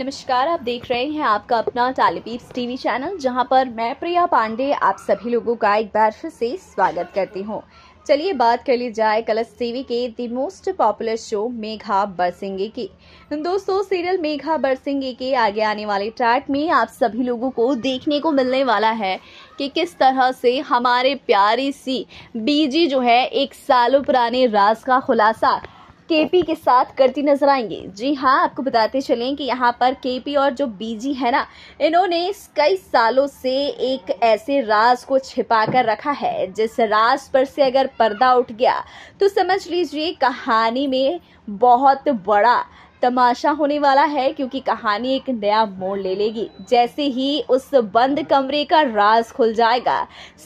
नमस्कार आप देख रहे हैं आपका अपना टालीपीप्स टीवी चैनल जहां पर मैं प्रिया पांडे आप सभी लोगों का एक बार फिर से स्वागत करती हूं चलिए बात कर ली जाए कलश टीवी के the most popular show Megha Barsenge की दोस्तों सीरियल मेघा बरसिंगे के आगे आने वाले ट्रैक में आप सभी लोगों को देखने को मिलने वाला है कि किस तरह से हमारे प्यारी सी बीजी जो है एक सालों पुराने राज का खुलासा केपी के साथ करती नजर आएंगी जी हाँ आपको बताते चलें कि यहाँ पर केपी और जो बीजी है ना इन्होंने कई सालों से एक ऐसे राज को छिपा कर रखा है जिस राज पर से अगर पर्दा उठ गया तो समझ लीजिए कहानी में बहुत बड़ा तमाशा होने वाला है क्योंकि कहानी एक नया मोड़ ले लेगी जैसे ही उस बंद कमरे का राज खुल जाएगा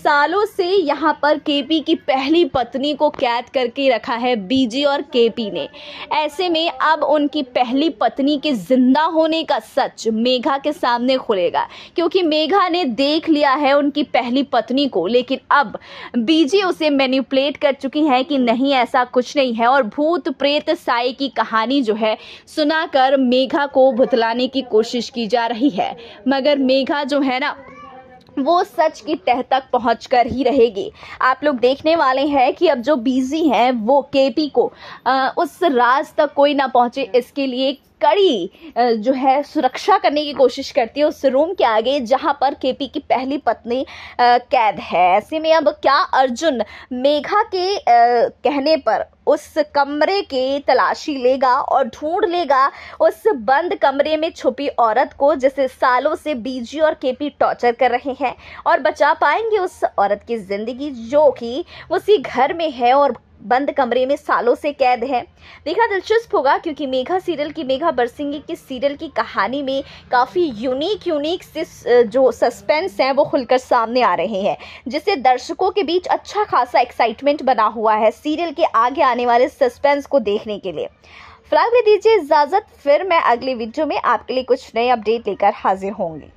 सालों से यहाँ पर केपी की पहली पत्नी को कैद करके रखा है बीजी और केपी ने ऐसे में अब उनकी पहली पत्नी के जिंदा होने का सच मेघा के सामने खुलेगा क्योंकि मेघा ने देख लिया है उनकी पहली पत्नी को लेकिन अब बीजी उसे मैन्यूपलेट कर चुकी है कि नहीं ऐसा कुछ नहीं है और भूत प्रेत साई की कहानी जो है सुनाकर मेघा को भुतलाने की कोशिश की जा रही है मगर मेघा जो है ना वो सच की तह तक पहुंच कर ही रहेगी आप लोग देखने वाले हैं कि अब जो बीजी हैं वो केपी को आ, उस राज तक कोई ना पहुंचे इसके लिए कड़ी जो है सुरक्षा करने की कोशिश करती है उस रूम के आगे जहाँ पर केपी की पहली पत्नी कैद है ऐसे में अब क्या अर्जुन मेघा के कहने पर उस कमरे के तलाशी लेगा और ढूंढ लेगा उस बंद कमरे में छुपी औरत को जिसे सालों से बीजी और केपी टॉर्चर कर रहे हैं और बचा पाएंगे उस औरत की ज़िंदगी जो कि उसी घर में है और बंद कमरे में सालों से कैद है देखना दिलचस्प होगा क्योंकि मेघा सीरियल की मेघा बरसिंगी की सीरियल की कहानी में काफ़ी यूनिक यूनिक से जो सस्पेंस हैं वो खुलकर सामने आ रहे हैं जिससे दर्शकों के बीच अच्छा खासा एक्साइटमेंट बना हुआ है सीरियल के आगे आने वाले सस्पेंस को देखने के लिए फिलहाल दीजिए इजाज़त फिर मैं अगले वीडियो में आपके लिए कुछ नए अपडेट लेकर हाजिर होंगी